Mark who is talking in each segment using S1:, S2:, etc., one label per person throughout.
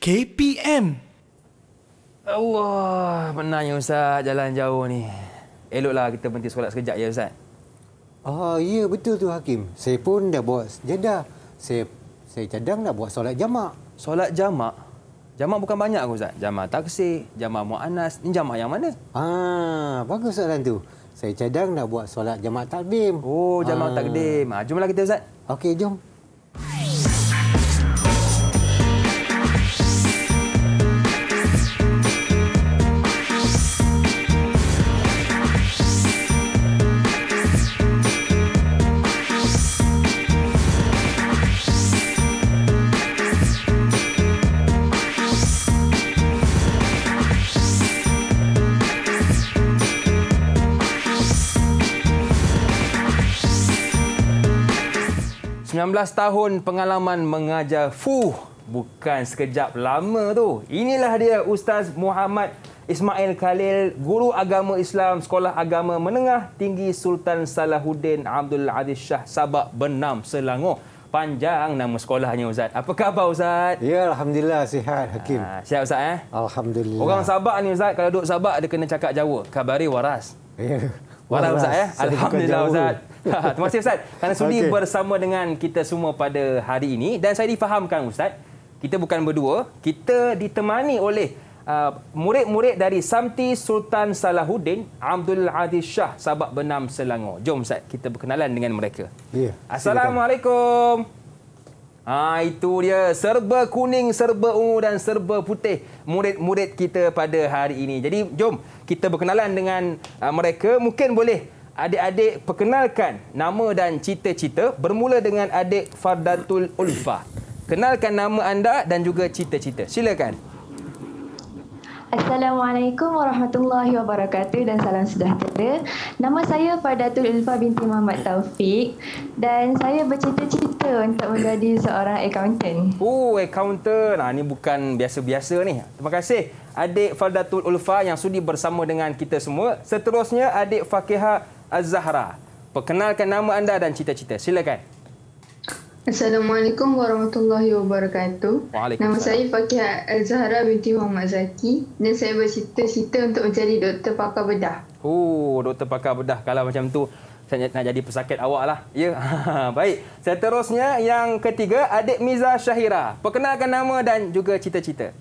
S1: KPM.
S2: Allah, benarnya Ustaz, jalan jauh ni. Eloklah kita berhenti solat sekejap ya
S3: Ustaz. Ah, ya betul tu Hakim. Saya pun dah buat jeda. Saya saya cadang nak buat solat jamak. Solat jamak? Jamak bukan banyak ke Ustaz? Jamak taksi, jamak muannas. ni jamak yang mana? Ah, bagus soalan tu. Saya cadang nak buat solat jamak takdim. Oh, jamak ah. takdim. Ah, jomlah kita Ustaz. Okey, jom. Okey, jom.
S2: 19 tahun pengalaman mengajar fuh bukan sekejap lama tu. Inilah dia Ustaz Muhammad Ismail Khalil, Guru Agama Islam Sekolah Agama Menengah Tinggi Sultan Salahuddin Abdul Aziz Shah Sabak Benam Selangor. Panjang nama sekolahnya Ustaz. Apa khabar Ustaz? Ya, Alhamdulillah sihat Hakim. Ha, sihat Ustaz eh? Alhamdulillah. Orang Sabak ni Ustaz, kalau duduk Sabak dia kena cakap Jawa. Khabari waras.
S3: Ya. Waras, Ustaz eh? Alhamdulillah Ustaz. Terima kasih
S2: Ustaz kerana sudi okay. bersama dengan kita semua pada hari ini dan saya difahamkan Ustaz kita bukan berdua kita ditemani oleh Uh, murid-murid dari Samti Sultan Salahuddin Abdul Aziz Shah Sabak Benam Selangor. Jom Ustaz, kita berkenalan dengan mereka. Yeah, Assalamualaikum. Ha, itu dia serba kuning, serba ungu dan serba putih murid-murid kita pada hari ini. Jadi jom kita berkenalan dengan uh, mereka. Mungkin boleh adik-adik perkenalkan nama dan cita-cita bermula dengan adik Fardatul Ulfa. Kenalkan nama anda dan juga cita-cita. Silakan. Assalamualaikum warahmatullahi wabarakatuh dan salam sejahtera. Nama saya Fardatul
S1: Ulfa binti Muhammad Taufik dan saya bercita-cita untuk menjadi seorang accountant.
S2: Oh, accountant. Ha, ini bukan biasa-biasa ni. Terima kasih adik Fardatul Ulfa yang sudi bersama dengan kita semua. Seterusnya adik Fakihah Az-Zahra. Perkenalkan nama anda dan cita-cita. Silakan. Assalamualaikum warahmatullahi wabarakatuh. Nama saya Fakia Al-Zahra binti Muhammad Zaki dan saya bercita-cita untuk menjadi doktor pakar bedah. Oh, doktor pakar bedah. Kalau macam tu, saya nak jadi pesakit awak lah. Ya, baik. Seterusnya, yang ketiga, Adik Miza Syahira. Perkenalkan nama dan juga cita-cita.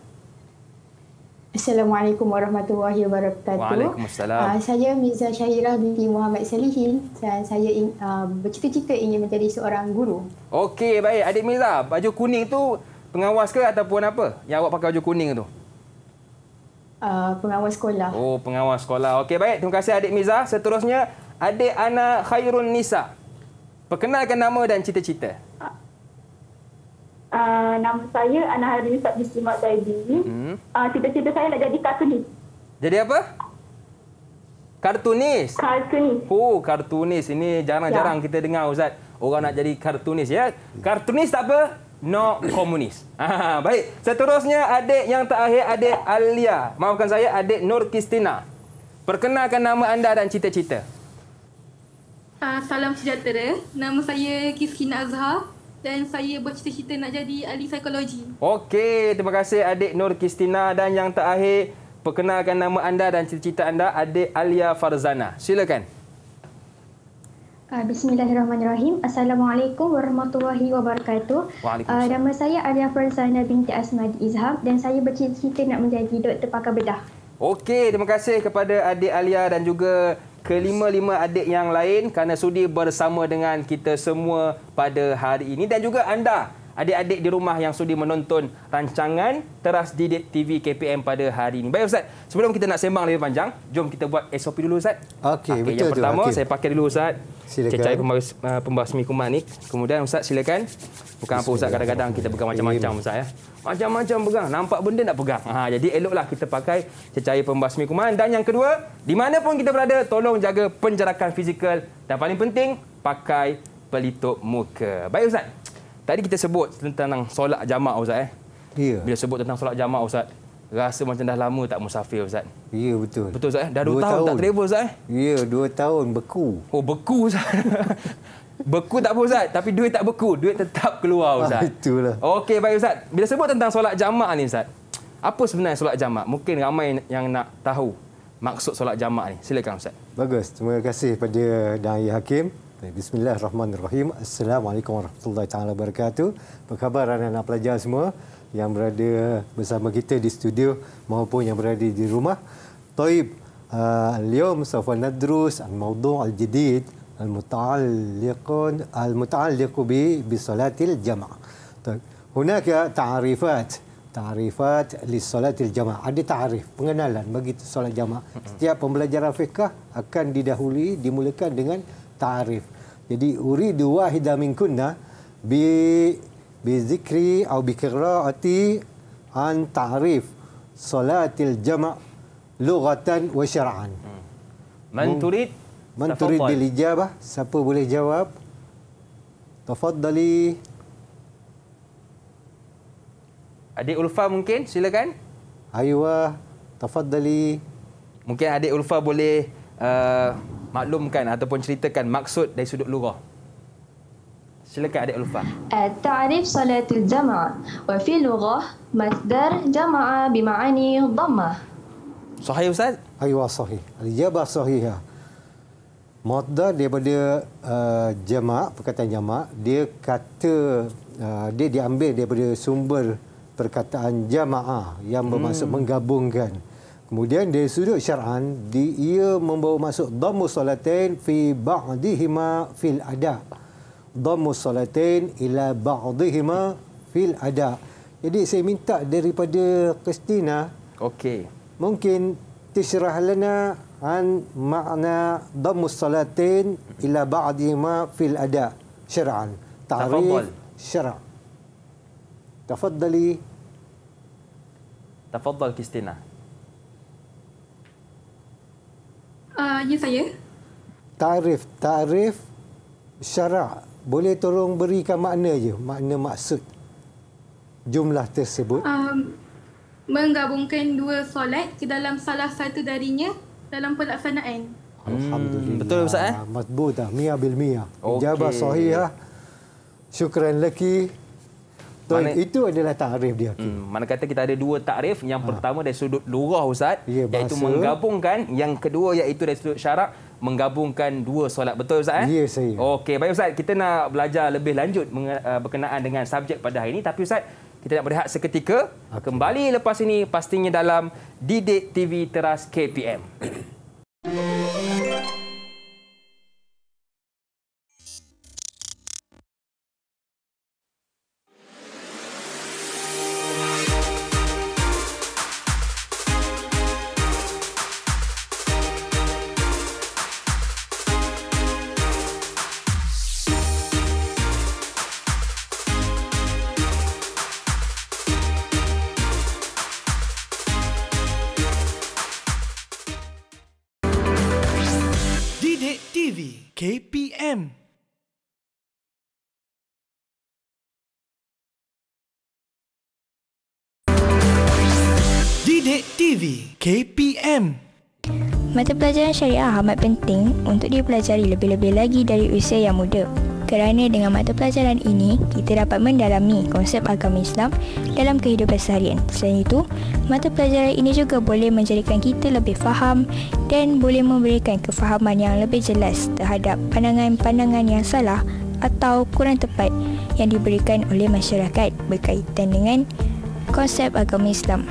S2: Assalamualaikum warahmatullahi wabarakatuh. Waalaikumsalam. Uh, saya Miza Syahirah binti Muhammad Salihin dan saya in, uh, ah, bercita-cita ingin menjadi seorang guru. Okey, baik. Adik Miza, baju kuning tu pengawas ke ataupun apa? Yang awak pakai baju kuning tu?
S3: Uh, pengawas sekolah.
S2: Oh, pengawas sekolah. Okey, baik. Terima kasih Adik Miza. Seterusnya, Adik Ana Khairun Nisa. Perkenalkan nama dan cita-cita.
S3: Uh,
S1: Ah, nama saya Anaharin Sabdi Simak Saidi. Hmm. Uh, cita-cita saya nak jadi kartunis.
S2: Jadi apa? Kartunis? Kartunis. Oh, kartunis. Ini jarang-jarang ya. kita dengar, Ustaz. Orang nak jadi kartunis, ya? Kartunis tak apa, no komunis. Ah, baik. Seterusnya, adik yang terakhir, adik Alia. Maafkan saya, adik Nur Kristina. Perkenalkan nama anda dan cita-cita.
S1: Uh, salam sejahtera. Nama saya Kiskina Azhar dan saya bercita-cita nak jadi ahli psikologi.
S2: Okey, terima kasih adik Nur Kristina dan yang terakhir perkenalkan nama anda dan cita-cita anda adik Alia Farzana. Silakan.
S1: Ah, bismillahirrahmanirrahim. Assalamualaikum warahmatullahi wabarakatuh. Waalaikumsalam. Ah, nama saya Alia Farzana binti Asmadi Izham dan saya bercita-cita nak menjadi doktor pakar bedah.
S2: Okey, terima kasih kepada adik Alia dan juga kelima-lima adik yang lain kerana sudi bersama dengan kita semua pada hari ini dan juga anda adik-adik di rumah yang sudi menonton rancangan Teras Didik TV KPM pada hari ini. Baik Ustaz, sebelum kita nak sembang lebih panjang, jom kita buat SOP dulu Ustaz.
S3: Okey, okay, betul. Yang pertama, okay. saya pakai
S2: dulu Ustaz. Silakan. Cecai pembahas, uh, pembahas ni. Kemudian Ustaz, silakan. Bukan apa Ustaz, kadang-kadang kita bukan macam-macam Ustaz ya macam-macam pegang. Nampak benda nak pegang. Ha, jadi eloklah kita pakai cecair pembasmi kuman. Dan yang kedua, di mana pun kita berada, tolong jaga penjarakan fizikal. Dan paling penting, pakai pelitup muka. Baik Ustaz, tadi kita sebut tentang solat jamak Ustaz. Eh? Ya. Bila sebut tentang solat jamak Ustaz, rasa macam dah lama tak musafir Ustaz. Ya betul. Betul Ustaz, eh? dah 2 tahun, tahun, tak travel
S3: Ustaz. Eh? Ya, 2 tahun beku. Oh beku Ustaz.
S2: Beku tak apa Ustaz, tapi duit tak beku, duit tetap keluar ah, Ustaz. Ah, itulah. Okey baik Ustaz, bila sebut tentang solat jamak ni Ustaz, apa sebenarnya solat jamak? Mungkin ramai yang nak tahu maksud solat jamak ni. Silakan Ustaz.
S3: Bagus, terima kasih kepada Dai Hakim. Bismillahirrahmanirrahim. Assalamualaikum warahmatullahi taala wabarakatuh. Apa khabar anak-anak pelajar semua yang berada bersama kita di studio maupun yang berada di rumah? Taib, uh, اليوم سوف ندرس الموضوع الجديد المتعلقون المتعلق بصلاة الجماعة. طيب هناك تعريفات تعريفات لصلاة الجماعة. ada تعريف pengenalan bagi صلاة الجماعة. setiap pembelajaran fikah akan didahului dimulakan dengan تعريف. jadi أريد واحدة من كنا ب بذكري أو بقراءة عن تعريف صلاة الجماعة لغة وشرعا. من تريد Man turid bil ijabah? Siapa boleh jawab? Tafaddali.
S2: Adik Ulfa mungkin silakan.
S3: Aywa,
S2: tafaddali. Mungkin adik Ulfa boleh uh, maklumkan ataupun ceritakan maksud dari sudut lughah. Silakan adik Ulfa.
S1: At-ta'rif salatul jama'ah wa fi lughah masdar jama'ah bima'ani dhammah.
S3: Sahih Ustaz? Aywa sahih. Al-ijabah sahihah. Ya. Mu'tadah daripada uh, jama' perkataan jama' dia kata uh, dia diambil daripada sumber perkataan jama'ah yang bermaksud hmm. menggabungkan. Kemudian dari sudut syar'an dia membawa masuk dhammu salatain fi ba'dihima fil ada. Dhammu salatain ila ba'dihima fil ada. Jadi saya minta daripada Kristina okay Mungkin tisrah lana An makna عن معنى ضم الصلاتين إلى بعضهما في الأداء شرعا تعريف تفضل. شرع تفضلي ya, كريستينا تعريف تعريف الشرع boleh tolong berikan makna je makna maksud jumlah tersebut
S2: um, menggabungkan dua solat ke dalam salah satu darinya dalam pelaksanaan.
S3: Hmm, Alhamdulillah. Betul Ustaz eh? Matbut lah. Mia bil Mia. Okay. Jawab sahih lah. Syukran lelaki. Mana, itu adalah takrif dia. Hmm,
S2: mana kata kita ada dua takrif. Yang ha. pertama dari sudut lurah Ustaz. Ya, bahasa, iaitu menggabungkan. Yang kedua iaitu dari sudut syarak. Menggabungkan dua solat. Betul Ustaz? Eh? Ya, saya. Okey, baik Ustaz. Kita nak belajar lebih lanjut uh, berkenaan dengan subjek pada hari ini. Tapi Ustaz, kita nak berehat seketika okay. kembali lepas ini pastinya dalam Didik TV Teras KPM.
S1: KPM. Mata pelajaran syariah amat penting untuk dipelajari lebih-lebih lagi dari usia yang muda. Kerana dengan mata pelajaran ini, kita dapat mendalami konsep agama Islam dalam kehidupan seharian. Selain itu, mata pelajaran ini juga boleh menjadikan kita lebih faham dan boleh memberikan kefahaman yang lebih jelas terhadap pandangan-pandangan yang salah atau kurang tepat yang diberikan oleh masyarakat berkaitan dengan konsep agama Islam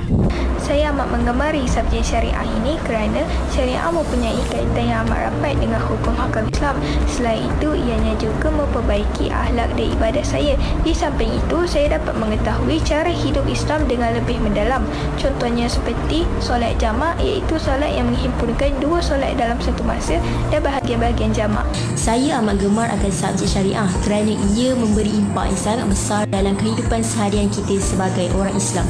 S1: saya amat menggemari subjek syariah ini kerana syariah mempunyai kaitan yang amat rapat dengan hukum hakam Islam. Selain itu, ianya juga memperbaiki ahlak dan ibadah saya. Di samping itu, saya dapat mengetahui cara hidup Islam dengan lebih mendalam. Contohnya seperti solat jamak iaitu solat yang menghimpunkan dua solat dalam satu masa dan bahagian-bahagian jamak. Saya amat gemar akan subjek syariah kerana ia memberi impak yang sangat besar dalam kehidupan seharian kita sebagai orang Islam.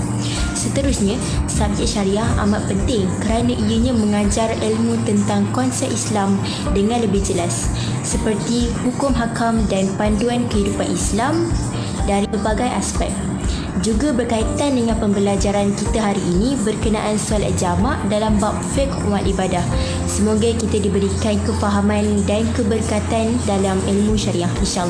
S1: Seterusnya, subjek syariah amat penting kerana ianya mengajar ilmu tentang konsep Islam dengan lebih jelas seperti hukum hakam dan panduan kehidupan Islam dari pelbagai aspek. Juga berkaitan dengan pembelajaran kita hari ini berkenaan solat jama dalam bab fiqh umat ibadah. Semoga kita diberikan kefahaman dan keberkatan dalam ilmu syariah insya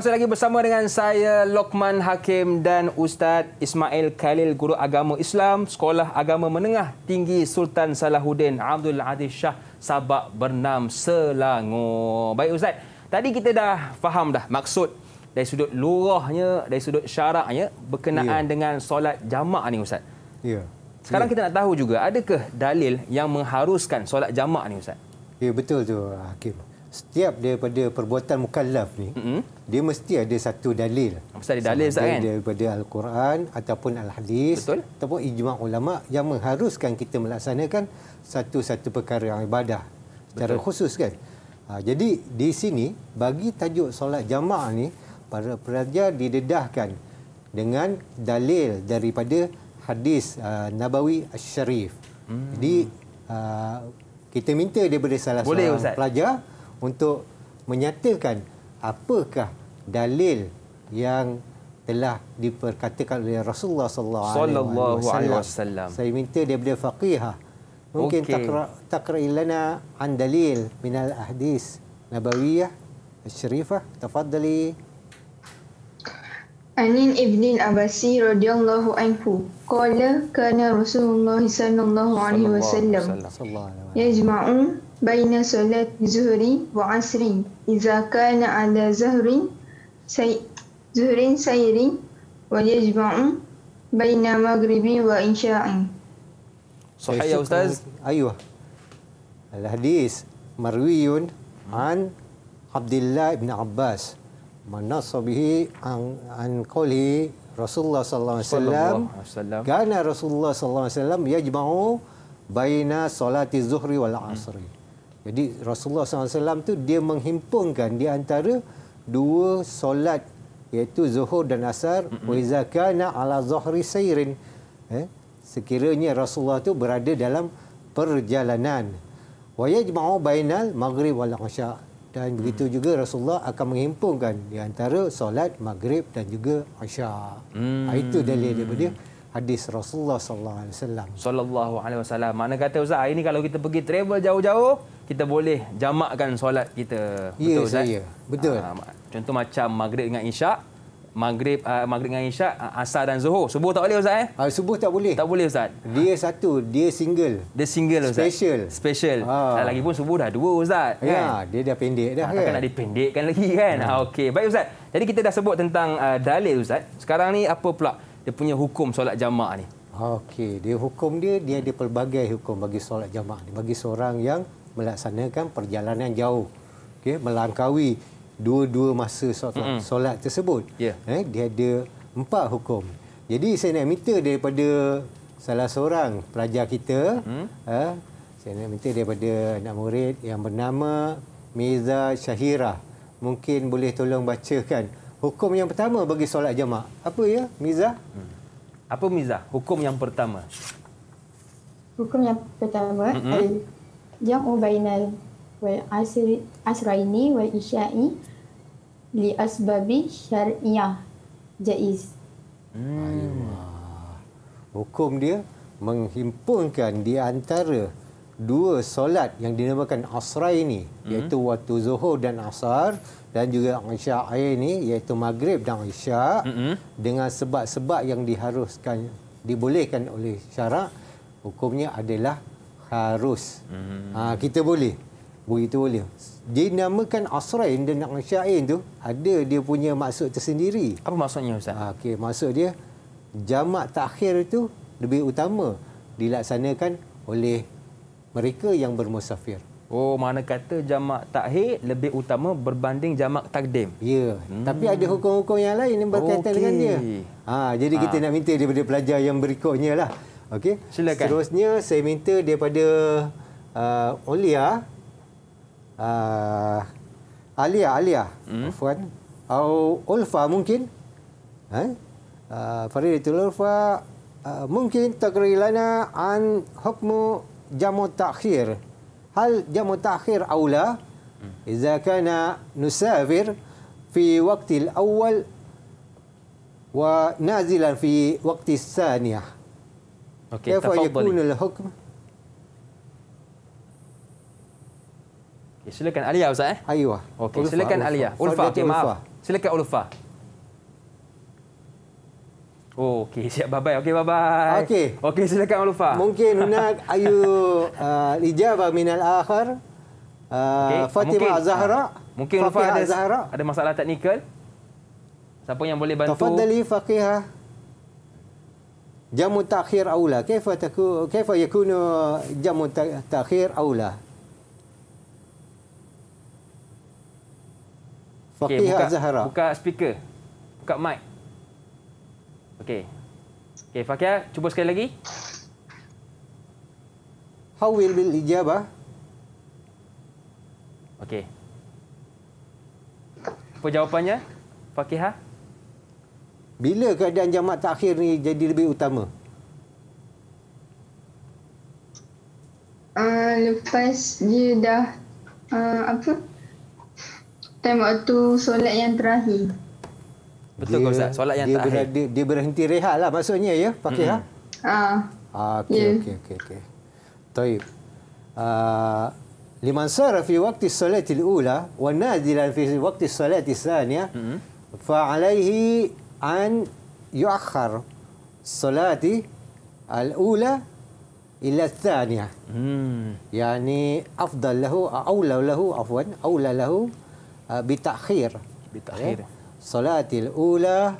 S2: masih lagi bersama dengan saya Lokman Hakim dan Ustaz Ismail Khalil Guru Agama Islam Sekolah Agama Menengah Tinggi Sultan Salahuddin Abdul Aziz Shah Sabak Bernam Selangor. Baik Ustaz, tadi kita dah faham dah maksud dari sudut lurahnya, dari sudut syaraknya berkenaan yeah. dengan solat jamak ni Ustaz. Ya. Yeah. Sekarang yeah. kita nak tahu juga adakah dalil yang mengharuskan solat jamak ni Ustaz?
S3: Ya yeah, betul tu Hakim setiap daripada perbuatan mukallaf ni mm-hmm. dia mesti ada satu dalil mesti ada dalil sama kan daripada al-Quran ataupun al-hadis ataupun ijma ulama yang mengharuskan kita melaksanakan satu-satu perkara yang ibadah secara Betul. khusus kan ha, jadi di sini bagi tajuk solat jamaah ni para pelajar didedahkan dengan dalil daripada hadis uh, Nabawi Syarif. Hmm. Jadi uh, kita minta daripada salah seorang pelajar untuk menyatakan apakah dalil yang telah diperkatakan oleh Rasulullah sallallahu alaihi wasallam. Saya minta dia daripada faqih mungkin okay. takra takra lana an dalil min al ahadis nabawiyah asy-syarifah tafaddali
S1: Anin ibn al-Abasi radhiyallahu anhu qala kana Rasulullah sallallahu alaihi wasallam
S2: yajma'u baina solat zuhri wa asri iza kana ala
S1: zuhri say zuhrin sayri wa yajma'u baina maghribi wa insya'i
S3: Sahih ya ustaz ayuh al hadis marwiyun an Abdullah bin Abbas manas bihi an an qali Rasulullah sallallahu alaihi wasallam kana Rasulullah sallallahu alaihi wasallam yajma'u baina solati zuhri wal asri hmm. Jadi Rasulullah SAW tu dia menghimpungkan di antara dua solat iaitu zuhur dan asar wa iza kana ala zahri sayrin eh? sekiranya Rasulullah tu berada dalam perjalanan wa yajma'u bainal maghrib wal isya dan mm. begitu juga Rasulullah akan menghimpungkan di antara solat maghrib dan juga isya hmm. Ah, itu dalil daripada dia hadis Rasulullah sallallahu alaihi wasallam.
S2: Sallallahu alaihi wasallam. Mana kata ustaz, ini kalau kita pergi travel jauh-jauh, kita boleh jamakkan solat kita. Yes, ya, betul ustaz. Ya, betul. Aa, ah, contoh macam maghrib dengan isyak, maghrib uh, maghrib dengan isyak, ah, asar dan zuhur. Subuh tak boleh ustaz eh? Ha, subuh tak boleh. Tak boleh ustaz.
S3: Dia satu, dia single. Dia single ustaz.
S2: Special. Special. Ha. Lagipun subuh dah dua ustaz. Ya, kan? dia dah pendek dah. Ha, takkan kan? nak dipendekkan lagi kan? Ha. Okey, baik ustaz. Jadi kita dah sebut tentang uh, dalil ustaz. Sekarang ni apa pula? dia punya hukum solat jamaah ni?
S3: Okey, dia hukum dia dia ada pelbagai hukum bagi solat jamaah ni. Bagi seorang yang melaksanakan perjalanan jauh. Okey, melangkaui dua-dua masa solat, mm-hmm. solat tersebut. Yeah. Eh, dia ada empat hukum. Jadi saya nak minta daripada salah seorang pelajar kita, mm-hmm. eh, saya nak minta daripada anak murid yang bernama Meza Shahira, Mungkin boleh tolong bacakan Hukum yang pertama bagi solat jemaah. Apa ya, miza Hmm. Apa miza Hukum yang pertama. Hukum yang pertama
S2: yang eh, ubainal wal asri asraini wal isyai li asbabi syar'iyah jaiz.
S3: Hmm. Hukum dia menghimpunkan di antara dua solat yang dinamakan asra ini hmm. iaitu waktu zuhur dan asar. Hmm dan juga isyak air ini iaitu maghrib dan isya mm -hmm. dengan sebab-sebab yang diharuskan dibolehkan oleh syarak hukumnya adalah harus. Mm -hmm. ha, kita boleh. Begitu boleh. Dinamakan asrain dan isyain itu ada dia punya maksud tersendiri. Apa maksudnya ustaz? Ha, Okey, maksud dia jamak takhir itu lebih utama dilaksanakan oleh mereka yang bermusafir.
S2: Oh, mana kata jamak takhir lebih utama berbanding jamak takdim.
S3: Ya, hmm. tapi ada hukum-hukum yang lain yang berkaitan okay. dengan dia. Ha, jadi ha. kita nak minta daripada pelajar yang berikutnya lah. Okay. Silakan. Seterusnya saya minta daripada uh, Olia uh, Alia Alia. Hmm. Afwan. Au Ulfa mungkin. Ha? Uh, Farid itu Ulfa uh, mungkin takrilana an hukmu jamu takhir. هل جمع تأخير أو لا إذا كان نسافر في وقت الأول ونازلا في وقت الثانية أوكي كيف تفضلي. يكون الحكم؟ silakan Alia Ustaz eh. Ayuh. Okey, silakan ألفا Ulfa, ألفا.
S2: maaf. ألفا Oh, okey. Siap, bye-bye. Okey, bye-bye. Okey. Okey, silakan Abang Lufa. Mungkin nak ayu
S3: uh, ijab minal akhir.
S2: Uh, okay. Fatimah mungkin, Zahra. Ah, mungkin Lufa ada, Zahra. ada masalah
S3: teknikal. Siapa yang boleh bantu? Tafadali faqihah. Jamu takhir aula. Kaifa taku kaifa yakunu jamu takhir aula? Fakihah okay, Zahra.
S2: Buka speaker. Buka mic. Okey. Okey, Fakia, cuba sekali lagi.
S3: How will will ijabah? Okey. Apa jawapannya? Fakia? Bila keadaan jamak terakhir ni jadi lebih utama? Uh,
S2: lepas dia dah uh, apa? Time waktu solat yang terakhir.
S3: Betul ke Ustaz? Solat yang dia terakhir. dia, dia berhenti rehat lah maksudnya ya, Fakihah? Ya? Hmm. Haa. Ah, ya. Okey, okey, okey. okay. Taib. Ah, liman sara fi waqti salati al-ula wa nadilan fi waqti salati saniya hmm. faalaihi an yu'akhar salati al-ula ila saniya. Hmm. Yani afdal lahu, awla lahu, afwan, awla lahu bitakhir. Bitakhir. Bitakhir. Ya? solatil ula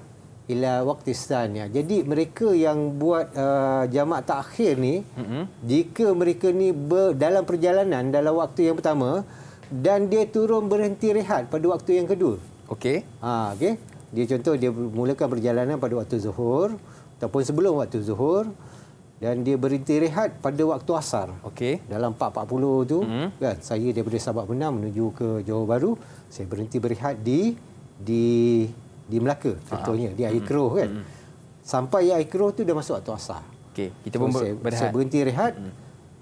S3: ila waktu istana. Jadi mereka yang buat uh, jamak takhir ni mm-hmm. jika mereka ni ber, dalam perjalanan dalam waktu yang pertama dan dia turun berhenti rehat pada waktu yang kedua. Okey. Ha okey. Dia contoh dia mulakan perjalanan pada waktu Zuhur ataupun sebelum waktu Zuhur dan dia berhenti rehat pada waktu Asar. Okey. Dalam 4.40 tu mm-hmm. kan saya daripada Sabah Pernah menuju ke Johor Bahru, saya berhenti berehat di di di Melaka contohnya uh-huh. di Air hmm. Keroh kan. Uh-huh. Sampai Air Keroh tu dah masuk waktu asar. Okey, kita so, pun ber- saya, saya berhenti rehat uh-huh.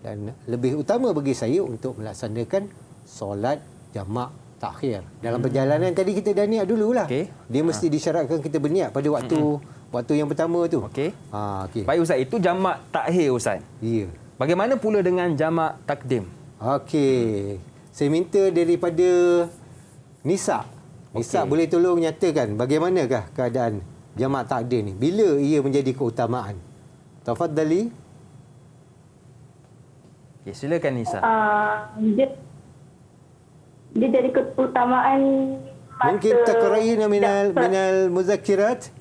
S3: dan lebih utama bagi saya untuk melaksanakan solat jamak takhir. Dalam uh-huh. perjalanan tadi kita dah niat dululah. Okay. Dia mesti uh-huh. disyaratkan kita berniat pada waktu uh-huh. waktu yang pertama tu. Okey. Ha uh, okey. Baik ustaz, itu jamak takhir ustaz. Ya. Yeah. Bagaimana pula dengan jamak takdim? Okey. Saya minta daripada Nisa Isa okay. boleh tolong nyatakan bagaimanakah keadaan jamaah takdir ni bila ia menjadi keutamaan? Tafadhali. Okey, silakan Isa. Uh, ah, dia, dia jadi keutamaan Mungkin takra'ina minal minal muzakirat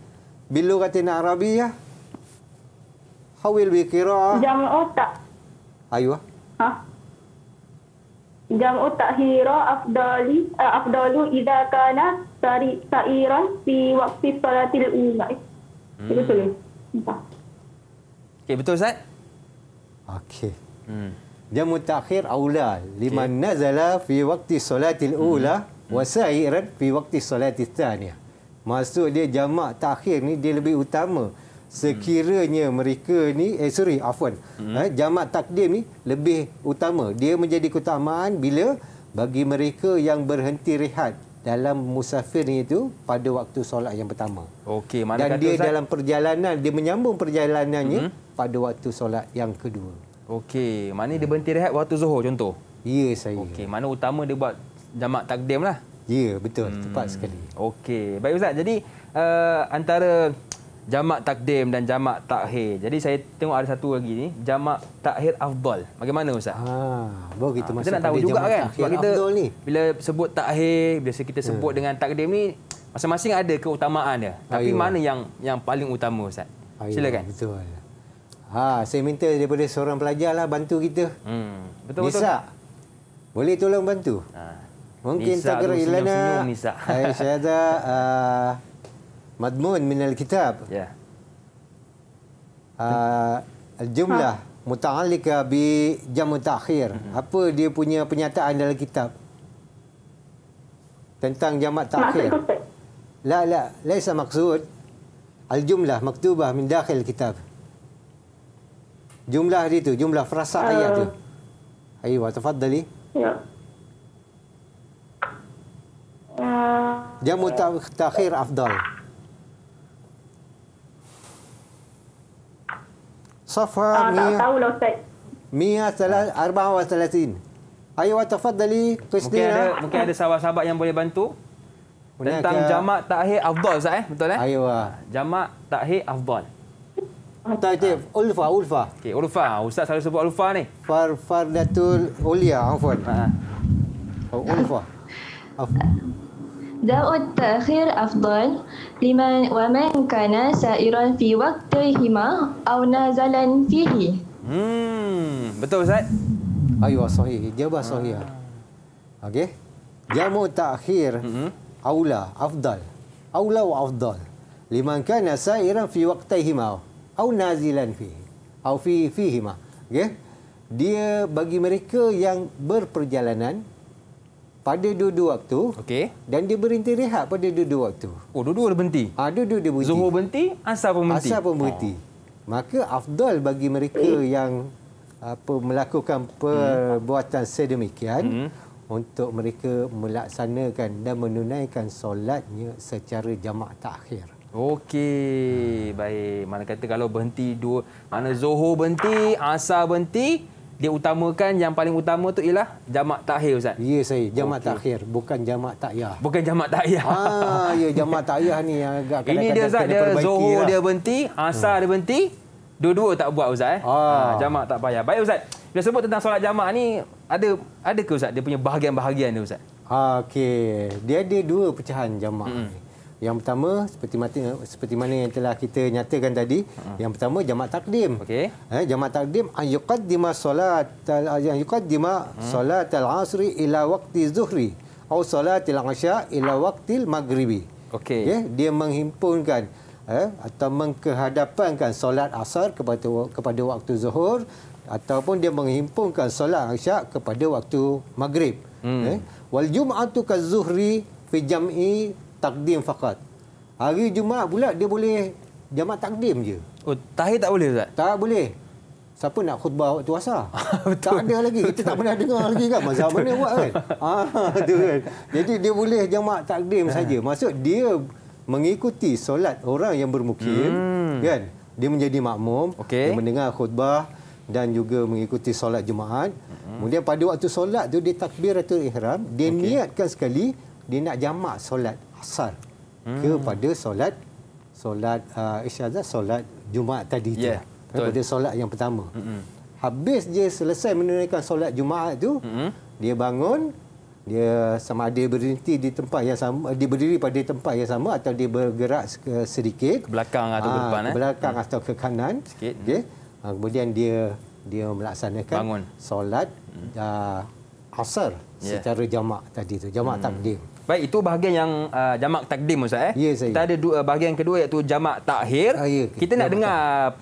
S3: bila arabiyah. How will hawil qira'ah? Jamaah tak. Ayuh. Ha? Jam takhira afdali uh, afdalu idza kana
S2: sari sairan fi waqti salatil ula.
S3: Hmm. Okay, betul. Okey betul Ustaz? Okey. Hmm. Jamu takhir aula liman okay. nazala fi waqti salatil hmm. ula hmm. wa sairan fi waqti salatil thaniyah. Maksud dia jamak takhir ni dia lebih utama sekiranya hmm. mereka ni eh sorry afwan hmm. eh, jamak takdim ni lebih utama dia menjadi keutamaan bila bagi mereka yang berhenti rehat dalam musafir ni itu pada waktu solat yang pertama okey mana dan kata dia Zat? dalam perjalanan dia menyambung perjalanannya hmm. pada waktu solat yang kedua okey mana hmm. dia berhenti rehat waktu zuhur contoh
S2: ya saya okey mana utama dia buat jamak takdim lah ya betul hmm. tepat sekali okey baik ustaz jadi uh, antara jamak takdim dan jamak takhir. Jadi saya tengok ada satu lagi ni, jamak takhir afdal. Bagaimana ustaz? Ha, baru kita ha, masuk kita nak tahu juga kan. Sebab kita ni. bila sebut takhir, biasa kita sebut ha. dengan takdim ni masing-masing ada keutamaan dia. Tapi Ayuh. mana yang yang paling utama ustaz? Ayuh. Silakan.
S3: Betul. Ha, saya minta daripada seorang pelajar lah bantu kita. Hmm. Betul Nisa. betul. Boleh tolong bantu? Ha. Mungkin tak kira Ilana. saya senyum Nisa. uh, madmun min al-kitab. Ya. Yeah. al-jumlah ha. bi jamu ta'khir. Mm-hmm. Apa dia punya pernyataan dalam kitab? Tentang jamak ta'khir. La la, laisa maksud al-jumlah maktubah min dakhil kitab. Jumlah dia tu, jumlah frasa uh. Ah. ayat tu. Ayuh, tafadhali. Ya. Jamu ah. ta'khir afdal. Uh. صفها آه مية تعال تعال مية ثلاث أربعة وثلاثين أيوة تفضلي كريستينا ممكن ada ممكن ada
S2: sahabat sahabat yang boleh bantu tentang jamak takhir afdal Ustaz eh betul eh ayo ah. jamak takhir afdal
S3: Tajib, ha. Ah. Ulfa, Ulfa. Okay, Ulfa. Ah, Ustaz selalu sebut Ulfa ni. Far, Far, Datul, Ulia, Afwan. Ha. Oh, Ulfa. Afwan.
S1: ذو التأخير أفضل لمن ومن sairan سائرا في وقتهما أو نازلا فيه
S3: hmm. Betul Ustaz? Ayuh sahih, jawab sahih ah. Okey Jamu ta'khir mm-hmm. Aula afdal Aula wa afdal Liman kana sa'iran fi waqtaihima Au nazilan fi Au fi fihima Okey dia bagi mereka yang berperjalanan pada dua-dua waktu okay. dan dia berhenti rehat pada dua-dua waktu. Oh, dua-dua dah berhenti? Ha, dua-dua dia berhenti. Zuhur berhenti, asar pun berhenti. Asar pun berhenti. Ha. Maka afdal bagi mereka yang apa melakukan perbuatan hmm. sedemikian hmm. untuk mereka melaksanakan dan menunaikan solatnya secara jamak takhir.
S2: Okey, ha. baik. Mana kata kalau berhenti dua, mana Zuhur berhenti, Asar berhenti, dia utamakan yang paling utama tu ialah jamak takhir ustaz. Ya saya, jamak okay. takhir bukan jamak takyah. Bukan jamak takyah. Ah
S3: ya jamak takyah ni yang agak kadang-kadang Ini dia ustaz dia zuhur lah. dia
S2: berhenti, asar hmm. dia berhenti. Dua-dua tak buat ustaz eh. Ah. ah jamak tak payah. Baik ustaz. Bila sebut tentang solat jamak ni ada ada ke ustaz dia punya bahagian-bahagian dia ustaz?
S3: Ah, okey. Dia ada dua pecahan jamak Hmm. Yang pertama seperti mati, seperti mana yang telah kita nyatakan tadi, hmm. yang pertama jamak takdim. Okey. Eh jamak takdim ay yuqaddima solat al yang yuqaddima hmm. solat al asri ila waqti zuhri atau solat al asya ila waqti al maghribi. Okey. Okay? Dia menghimpunkan eh, atau mengkehadapkan solat asar kepada kepada waktu zuhur ataupun dia menghimpunkan solat asyak kepada waktu maghrib. Hmm. Eh? Wal jum'atu ka zuhri fi jam'i takdim fakat. Hari Jumaat pula dia boleh jamak takdim je. Oh, tahir tak boleh Ustaz? Tak boleh. Siapa nak khutbah waktu asa? Ah, tak ada lagi. Kita tak pernah dengar lagi kan. Masa mana buat kan? Ha, kan. Jadi dia boleh jamak takdim saja. Ah. Maksud dia mengikuti solat orang yang bermukim. Hmm. kan? Dia menjadi makmum. Okay. Dia mendengar khutbah dan juga mengikuti solat Jumaat. Hmm. Kemudian pada waktu solat tu dia takbir ihram. Dia okay. niatkan sekali dia nak jamak solat asar hmm. kepada solat solat uh, isyazah solat jumaat tadi yeah. tu kepada ya, lah. eh, solat yang pertama. Mm-hmm. Habis dia selesai menunaikan solat Jumaat tu, mm-hmm. dia bangun, dia sama ada berhenti di tempat yang sama, dia berdiri pada tempat yang sama atau dia bergerak sedikit ke
S2: belakang atau ke ah, depan eh?
S3: Belakang mm. atau ke kanan sikit. Okey. hmm Kemudian dia dia melaksanakan bangun. solat hmm aa, uh, asar yeah. secara jamak tadi tu, jamak mm-hmm. takdim.
S2: Baik, itu bahagian yang uh, jamak takdim Ustaz eh. Ya, saya. Kita ada dua, bahagian kedua iaitu jamak takhir. Ah, ya, kita, kita nak dengar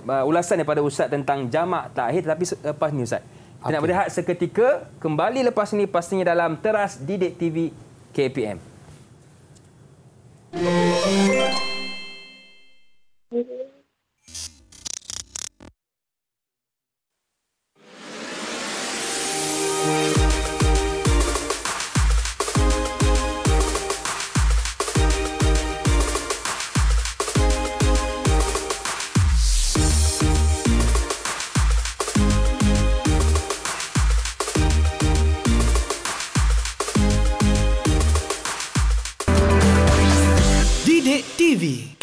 S2: uh, ulasan daripada Ustaz tentang jamak takhir tapi lepas ni Ustaz. Kita okay. nak berehat seketika kembali lepas ni pastinya dalam teras Didik TV KPM. Thank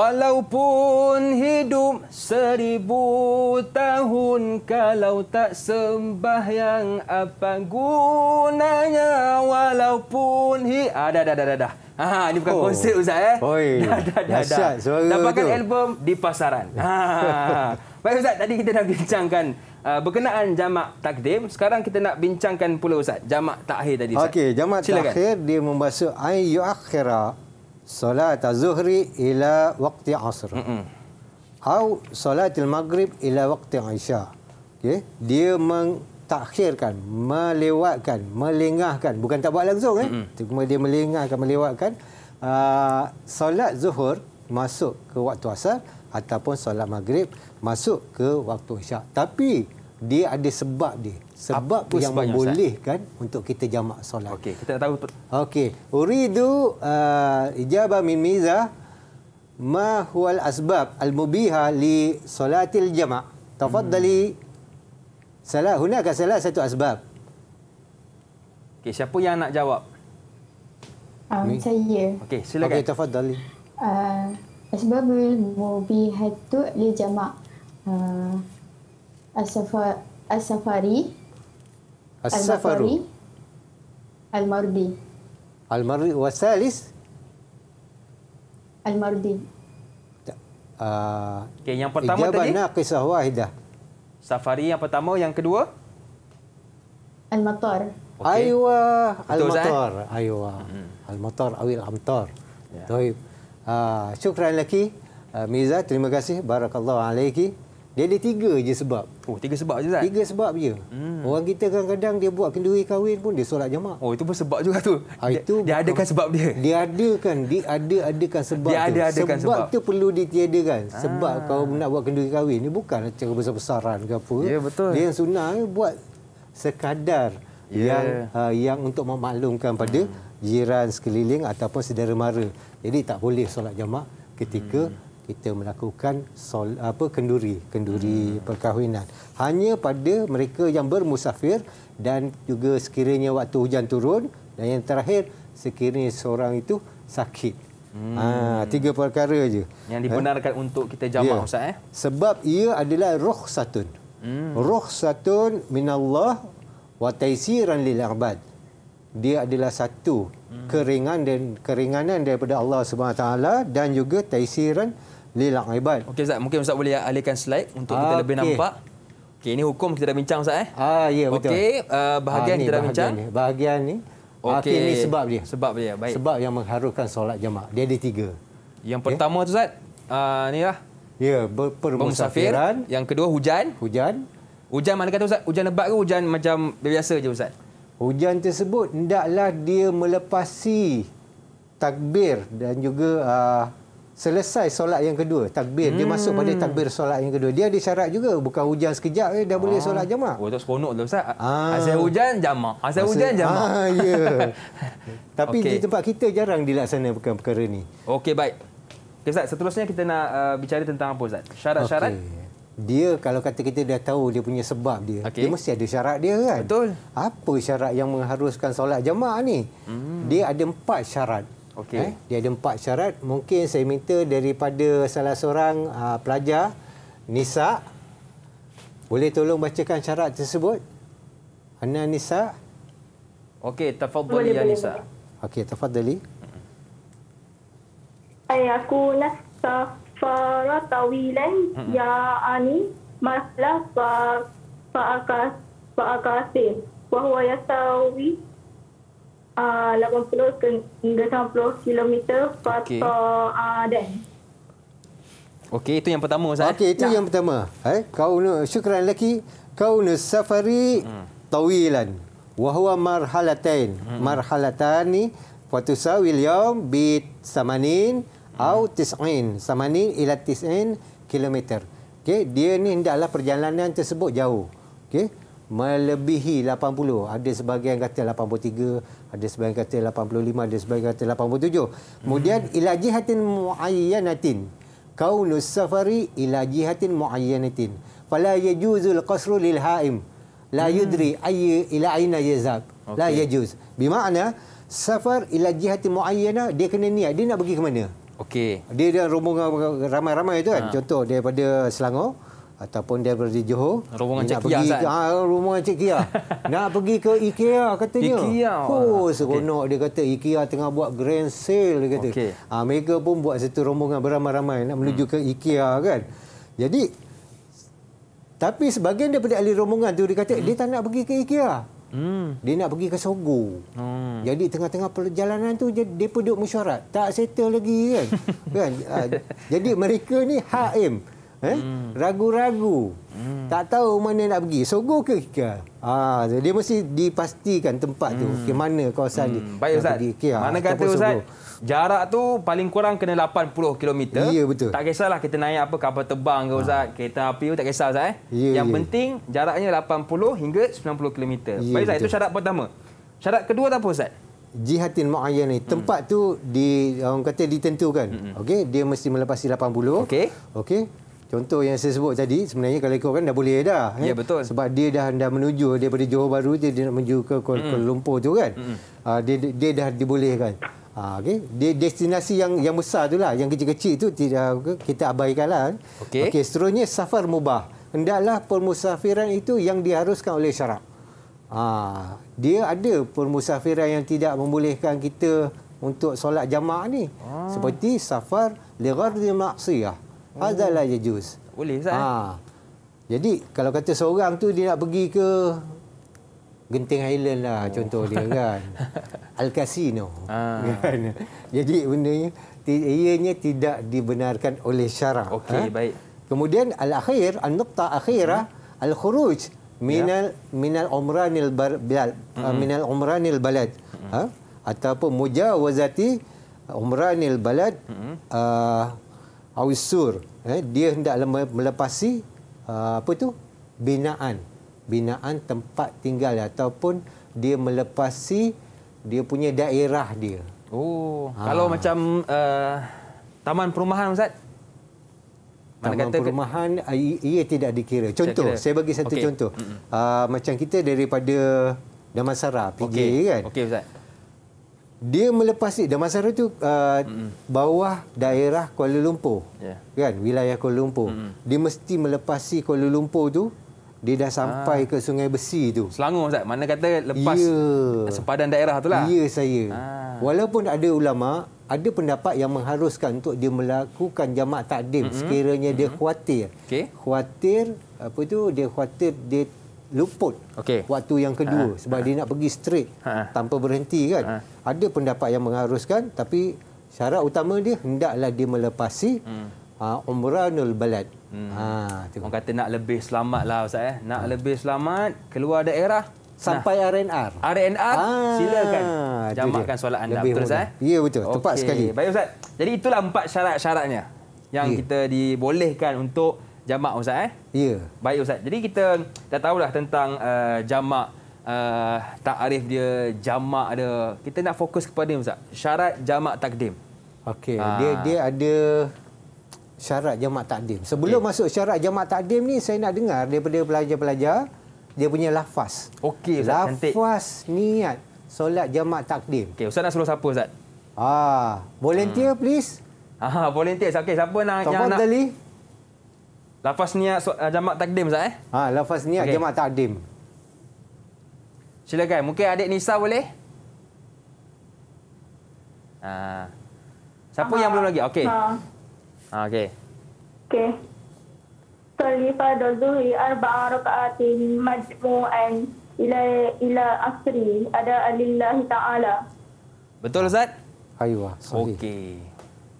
S2: Walaupun hidup seribu tahun Kalau tak sembah yang apa gunanya Walaupun hi... Ah, dah, dah, dah, dah, dah. Ah, ini bukan oh. konsert Ustaz eh. Oi. Dah, dah, dah, dah. Dapatkan tu. album di pasaran. Ha, ha. Baik Ustaz, tadi kita dah bincangkan Uh, berkenaan jamak takdim sekarang kita nak bincangkan pula ustaz jamak takhir tadi ustaz okey jamak takhir
S3: dia membahasa ayu akhira solat zuhri ila waktu asr. Mm Atau solat maghrib ila waqti isya. Okay. Dia mengtakhirkan, melewatkan, melengahkan. Bukan tak buat langsung. Eh? Mm-mm. Dia melengahkan, melewatkan. Uh, ah, solat zuhur masuk ke waktu asar ataupun solat maghrib masuk ke waktu isyak. Tapi dia ada sebab dia sebab apa yang membolehkan Ustaz? untuk kita jamak solat. Okey, kita tahu. Okey, uridu uh, ijaba min miza ma huwa al-asbab al-mubiha li solatil jama'. Tafaddali. Hmm. Salah, hunaka salah satu asbab. Okey,
S2: siapa yang nak jawab? Um, ah, saya. Okey,
S3: silakan. Okey, tafaddali.
S2: Uh, asbabul mubihatu li jama' uh, ah, as-safari. as safari
S3: As-Safaru.
S2: Al-Mardi.
S3: Al-Mardi. Wasalis? Al-Mardi. Uh, yang pertama tadi? Ijabah kisah wahidah.
S2: Safari yang pertama. Yang kedua? Al-Matar. Okay. Aywa. Eh? Al-Matar.
S3: Aywa. Mm-hmm. Al-Matar awil amtar. Ya. Yeah. Uh, syukran lagi. Ah, terima kasih. Barakallahu alaiki. Terima dia ada tiga je sebab. Oh, tiga sebab je Zat? Tiga sebab je. Hmm. Orang kita kadang-kadang dia buat kenduri kahwin pun dia solat jamak. Oh, itu pun sebab juga tu. Ha, itu dia, dia adakan sebab dia. Dia ada kan, dia ada adakan sebab dia tu. Dia ada adakan sebab. Sebab tu perlu ditiadakan. Ah. Sebab kalau nak buat kenduri kahwin ni bukan cara besar-besaran ke apa. Ya, yeah, betul. Dia yang sunnah ni buat sekadar yeah. yang uh, yang untuk memaklumkan pada hmm. jiran sekeliling ataupun saudara mara. Jadi tak boleh solat jamak ketika hmm kita melakukan sol, apa kenduri kenduri hmm. perkahwinan hanya pada mereka yang bermusafir dan juga sekiranya waktu hujan turun dan yang terakhir sekiranya seorang itu sakit hmm. ha, tiga perkara saja yang ha? dibenarkan
S2: ha? untuk kita jamak ya. ustaz eh
S3: sebab ia adalah satun hmm. satun minallah wa taisiran lil abad dia adalah satu hmm. keringan dan keringanan daripada Allah Subhanahu taala dan juga taisiran lelang hebat. Okey Ustaz, mungkin Ustaz boleh alihkan slide untuk ah, kita lebih okay. nampak.
S2: Okey, ini hukum kita dah bincang Ustaz eh. Ah, ya yeah, betul. Okey, uh, bahagian ah, kita dah bincang. Ni,
S3: bahagian ni. Ah, Okey, ah, ini sebab dia. Sebab dia. Baik. Sebab yang mengharuskan solat jemaah. Dia ada tiga.
S2: Yang pertama tu Ustaz, ah uh, inilah.
S3: Ya, yeah, permusafiran.
S2: Yang kedua hujan. Hujan. Hujan mana kata Ustaz? Hujan lebat ke hujan macam biasa je Ustaz?
S3: Hujan tersebut, hendaklah dia melepasi takbir dan juga uh, selesai solat yang kedua takbir hmm. dia masuk pada takbir solat yang kedua dia ada syarat juga bukan hujan sekejap eh, dah ah. boleh solat jamak oh tak seronok tu lah, ustaz ah. asal hujan jamak asal hujan jamak ah, ya tapi okay. di tempat kita jarang dilaksanakan perkara ni
S2: okey baik okay, ustaz seterusnya kita nak uh, bicara tentang apa ustaz syarat-syarat okay.
S3: Dia kalau kata kita dah tahu dia punya sebab dia, okay. dia mesti ada syarat dia kan? Betul. Apa syarat yang mengharuskan solat jemaah ni? Hmm. Dia ada empat syarat. Okay. Eh? Dia ada empat syarat. Mungkin saya minta daripada salah seorang uh, pelajar, Nisa. Boleh tolong bacakan syarat tersebut? Hana Nisa.
S2: Okey, tafadhal ya Nisa.
S3: Okey, tafadhal.
S2: Eh, aku nak safara tawilan hmm. ya ani masalah fa fa akas fa akasin. Wahyu yasawi 80 ah, ke, hingga 90 kilometer patah okay. Dan.
S3: Okey, itu yang pertama Ustaz. Okey, itu ya. yang pertama. Hai, eh? kau nak syukran lelaki, kau ni safari hmm. tawilan. Wahua marhalatain. Hmm. Marhalatan ni, Fatusa William bit samanin hmm. au tis'in. Samanin ila tis'in kilometer. Okey, dia ni hendaklah perjalanan tersebut jauh. Okey, melebihi 80. Ada sebahagian kata 83, ada sebahagian kata 85, ada sebahagian kata 87. Kemudian hmm. ila jihatin muayyanatin. Kaunu safari ila jihatin muayyanatin. Fala yajuzul qasru lil haim. La hmm. yudri ayya ila aina yazab. La yajuz. Bermakna safar ila jihatin muayyana dia kena niat dia nak pergi ke mana. Okey. Dia dan rombongan ramai-ramai tu kan. Ha. Contoh daripada Selangor ataupun dia berada di Johor. Rombongan ah, Cik Kia, pergi Ha, rumah Cik Kia. nak pergi ke IKEA katanya. IKEA. Oh, ah, seronok okay. dia kata. IKEA tengah buat grand sale, dia kata. Okay. Ha, ah, mereka pun buat satu rombongan beramai-ramai nak menuju hmm. ke IKEA, kan. Jadi, tapi sebagian daripada ahli rombongan tu dia kata hmm. dia tak nak pergi ke IKEA. Hmm. Dia nak pergi ke Sogo. Hmm. Jadi tengah-tengah perjalanan tu dia depa duk mesyuarat, tak settle lagi kan. kan? Ha, jadi mereka ni HM eh hmm. ragu-ragu hmm. hmm. tak tahu mana nak pergi sogo ke kika ha, dia mesti dipastikan tempat tu hmm. ke mana kawasan hmm. dia baik ustaz pergi, kia, ah, mana kata ustaz
S2: jarak tu paling kurang kena 80 km ya betul tak kisahlah kita naik apa kapal tebang, ke ah. ustaz ha. kereta api tak kisah ustaz eh ya, yang ya. penting jaraknya 80 hingga 90 km ya, baik ustaz itu syarat
S3: pertama syarat kedua apa ustaz jihatin muayyan ni hmm. tempat hmm. tu di orang kata ditentukan hmm. okey dia mesti melepasi 80 okey Okay. Contoh yang saya sebut tadi sebenarnya kalau ikut kan dah boleh dah. Eh? Ya yeah, betul. Sebab dia dah dah menuju daripada Johor Bahru dia, dia nak menuju ke Kuala, mm. Lumpur tu kan. Mm. Uh, dia dia dah dibolehkan. Ha, ah, okay. De- destinasi yang yang besar tu lah, yang kecil-kecil tu tidak ah, kita abaikan lah. Kan? Okey. Okay, seterusnya safar mubah. Hendaklah permusafiran itu yang diharuskan oleh syarak. Ha, dia ada permusafiran yang tidak membolehkan kita untuk solat jamaah ni. Ha. Seperti safar lighardi maksiyah. Oh. Azal lah Yejus. Boleh, Ustaz. Eh? Ha. Jadi, kalau kata seorang tu dia nak pergi ke Genting Highland lah, oh. contoh dia kan. Al-Casino. Ha. Kan? Jadi, benda ni, ianya tidak dibenarkan oleh syarak. Okey, ha? baik. Kemudian, Al-Akhir, Al-Nukta Akhirah, hmm. Al-Khuruj, ya. minal ya. minal umranil bar, bilal, ha, hmm. minal umranil balad hmm. ha? ataupun mujawazati umranil balad hmm. uh, ausur eh, dia hendak melepasi uh, apa tu binaan binaan tempat tinggal ataupun dia melepasi dia punya daerah dia oh ha. kalau
S2: macam uh, taman perumahan ustaz Taman kata perumahan
S3: ke... Ah, ia tidak dikira. Contoh, saya, kira. saya bagi satu okay. contoh. Uh, macam kita daripada Damansara, PJ okay. kan? Okey, Ustaz dia melepasi dan masa itu uh, mm-hmm. bawah daerah Kuala Lumpur yeah. kan wilayah Kuala Lumpur mm-hmm. dia mesti melepasi Kuala Lumpur tu dia dah sampai ha. ke Sungai Besi tu
S2: Selangor Ustaz mana kata lepas
S3: yeah. sempadan daerah tu lah ya yeah, saya ha. walaupun ada ulama ada pendapat yang mengharuskan untuk dia melakukan jamak takdim mm-hmm. sekiranya mm-hmm. dia khuatir okay. khuatir apa tu dia khuatir dia luput okay. waktu yang kedua ha. sebab ha. dia nak pergi straight ha. tanpa berhenti kan. Ha. Ada pendapat yang mengharuskan tapi syarat utama dia hendaklah dia melepasi hmm. Ha, umranul balad. Hmm. Ha,
S2: tengok. Orang kata nak lebih selamat lah Ustaz. Eh. Nak ha. lebih selamat, keluar daerah. Sampai nah. RNR. RNR, ha. Ah, silakan. Jamakkan solat anda. Lebih betul, Ustaz, eh?
S3: Ya, betul. Tepat sekali.
S2: Baik, Ustaz. Jadi itulah empat syarat-syaratnya yang ya. kita dibolehkan untuk jamak ustaz eh. Ya. Yeah. Baik ustaz. Jadi kita dah tahulah tentang uh, jamak uh, takrif dia, jamak ada. Kita nak fokus kepada ustaz. Syarat jamak takdim.
S3: Okey, ha. dia dia ada syarat jamak takdim. Sebelum okay. masuk syarat jamak takdim ni saya nak dengar daripada pelajar-pelajar dia punya lafaz. Okey ustaz, lafaz, cantik. Lafaz niat solat jamak takdim.
S2: Okey, ustaz nak suruh siapa ustaz? Ah, volunteer hmm. please. Ah, volunteer. Okey, siapa nak Tom yang nak? Dali. Lafaz niat so, uh, jamak takdim Ustaz eh?
S3: Ha, lafaz niat okay. jamak takdim.
S2: Silakan. Mungkin adik Nisa boleh? Uh, siapa Aha. yang belum lagi? Okey. Ha. Ha, Okey.
S1: Okey. Salifa dozuhi arba'a raka'atin majmu'an ila ila
S2: asri ada alillahi ta'ala.
S3: Betul Ustaz? Aywa. Okey.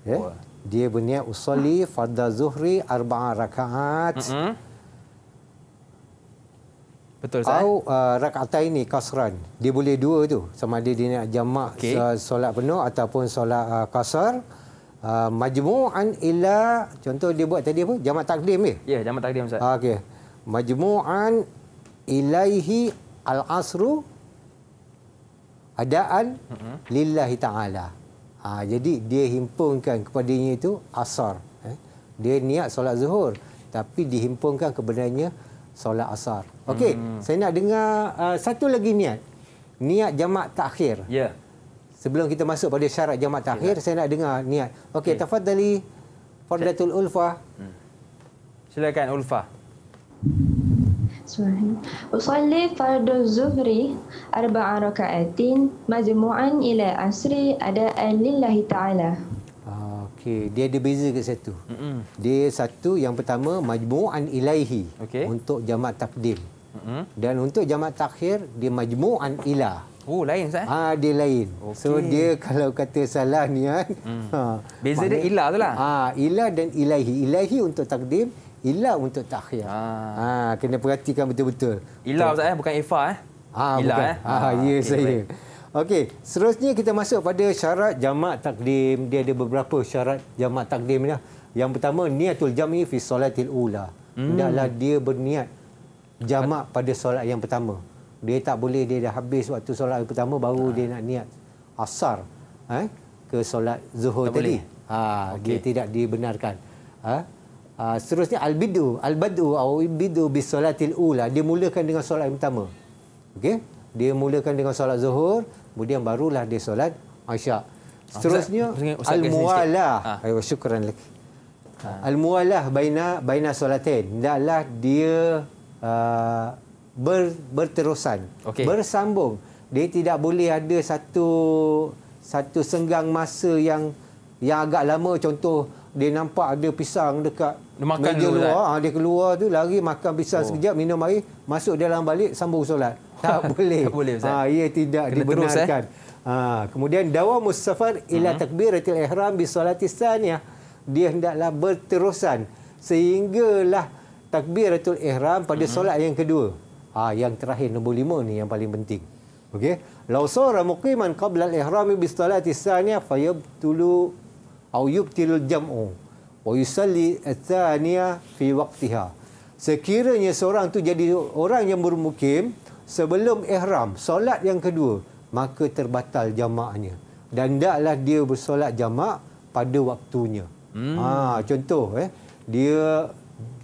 S3: Eh? dia berniat usolli fardha zuhri arba'a rakaat. Mm-hmm. Betul tak? Au uh, rak'atai ni kasran. Dia boleh dua tu. Sama ada dia nak jama okay. Uh, solat penuh ataupun solat uh, kasar. Uh, majmu'an ila contoh dia buat tadi apa? Jamak takdim ke? Ya, yeah, jamak takdim Ustaz. Ah, okey. Majmu'an ilaihi al-asru ada'an mm-hmm. lillahi ta'ala. Ha, jadi dia himpunkan kepadanya itu asar. Eh? Dia niat solat zuhur. Tapi dihimpunkan kebenarannya solat asar. Okey, hmm. saya nak dengar uh, satu lagi niat. Niat jamak takhir. Ya. Yeah. Sebelum kita masuk pada syarat jamak takhir, okay. saya nak dengar niat. Okey, okay. tafadhali. Fardatul Ulfa. Hmm. Silakan Ulfa. Silakan
S1: Ulfa. أصلي فرض الظهر أربع rakaatin, majmuan إلى asri ada لله taala.
S3: Okey, dia ada beza dekat satu. Mm-hmm. Dia satu yang pertama majmu'an ilaihi okay. untuk jamak takdim. Mm-hmm. Dan untuk jamak takhir dia majmu'an ila. Oh, lain Ustaz. Eh? Ah, ha, dia lain. Okay. So dia kalau kata salah ni kan. Mm. Ha. Beza maknanya, dia ila tu lah. Ah, ha, ila dan ilaihi. Ilaihi untuk takdim, ilah untuk takhir. Ha. ha kena perhatikan betul-betul. Ilah ustaz
S2: eh bukan ifa eh.
S3: Ha ah, ilah, bukan. Eh? Ha, ha ya okay, saya. Okey, seterusnya kita masuk pada syarat jamak takdim. Dia ada beberapa syarat jamak takdim dia. Lah. Yang pertama niatul jam'i fi solatil ula. Hendaklah hmm. dia berniat jamak pada solat yang pertama. Dia tak boleh dia dah habis waktu solat yang pertama baru ha. dia nak niat asar eh ke solat zuhur tadi. Ha okay. dia tidak dibenarkan. Ha? Ah, seterusnya al-bidu al-badu atau bidu bisolatil ula dia mulakan dengan solat yang pertama okey dia mulakan dengan solat zuhur kemudian barulah dia solat isyak ah, seterusnya ah, al-muwala ha. ayo syukran lagi ha. Ah. al-muwala baina baina solatain hendaklah dia uh, ber, berterusan okay. bersambung dia tidak boleh ada satu satu senggang masa yang yang agak lama contoh dia nampak ada pisang dekat makan meja luar. Kan? Dia keluar tu lari makan pisang oh. sekejap, minum air, masuk dalam balik, sambung solat. Tak boleh. tak boleh, Ha, ia tidak Kena dibenarkan. Terus, eh? ha, kemudian, dawa musafar ila uh-huh. takbiratil ihram bisolatisannya. Dia hendaklah berterusan. Sehinggalah takbiratul ihram pada uh-huh. solat yang kedua. Ha, yang terakhir, nombor lima ni yang paling penting. Okey. Lausara muqiman qabla al-ihrami bi salati thaniyah fayabtulu au yubtilul jam'u wa yusalli athaniya fi waqtiha sekiranya seorang tu jadi orang yang bermukim sebelum ihram solat yang kedua maka terbatal jamaahnya dan taklah dia bersolat jamak pada waktunya hmm. ha contoh eh dia